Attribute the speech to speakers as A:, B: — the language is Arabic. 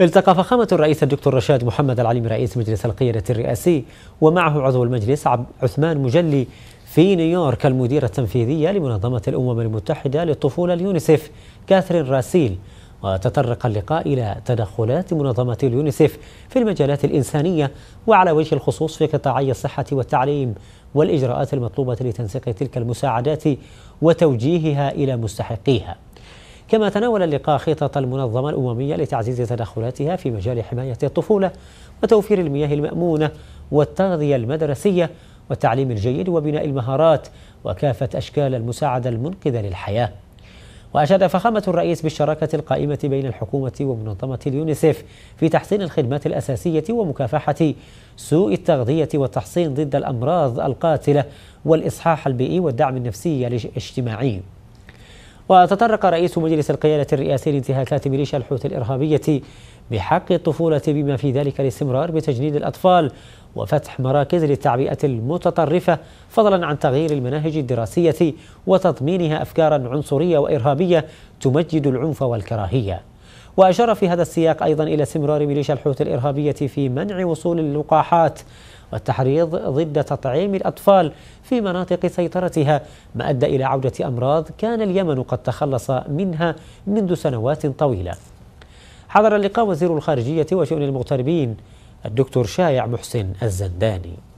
A: التقى فخامة الرئيس الدكتور رشاد محمد العليم رئيس مجلس القيادة الرئاسي ومعه عضو المجلس عثمان مجلي في نيويورك المديرة التنفيذية لمنظمة الأمم المتحدة للطفولة اليونيسف كاثرين راسيل وتطرق اللقاء إلى تدخلات منظمة اليونيسف في المجالات الإنسانية وعلى وجه الخصوص في قطاعي الصحة والتعليم والإجراءات المطلوبة لتنسيق تلك المساعدات وتوجيهها إلى مستحقيها كما تناول اللقاء خطط المنظمة الأممية لتعزيز تدخلاتها في مجال حماية الطفولة وتوفير المياه المأمونة والتغذية المدرسية والتعليم الجيد وبناء المهارات وكافة أشكال المساعدة المنقذة للحياة وأشاد فخامة الرئيس بالشراكة القائمة بين الحكومة ومنظمة اليونيسيف في تحسين الخدمات الأساسية ومكافحة سوء التغذية والتحصين ضد الأمراض القاتلة والإصحاح البيئي والدعم النفسي الاجتماعي وتطرق رئيس مجلس القيادة الرئاسي لانتهاكات ميليشيا الحوثي الإرهابية بحق الطفولة بما في ذلك الاستمرار بتجنيد الأطفال وفتح مراكز للتعبئة المتطرفة فضلا عن تغيير المناهج الدراسية وتضمينها أفكارا عنصرية وإرهابية تمجد العنف والكراهية وأشار في هذا السياق أيضا إلى استمرار ميليشيا الحوثي الإرهابية في منع وصول اللقاحات والتحريض ضد تطعيم الأطفال في مناطق سيطرتها ما أدى إلى عودة أمراض كان اليمن قد تخلص منها منذ سنوات طويلة حضر اللقاء وزير الخارجية وشؤون المغتربين الدكتور شايع محسن الزنداني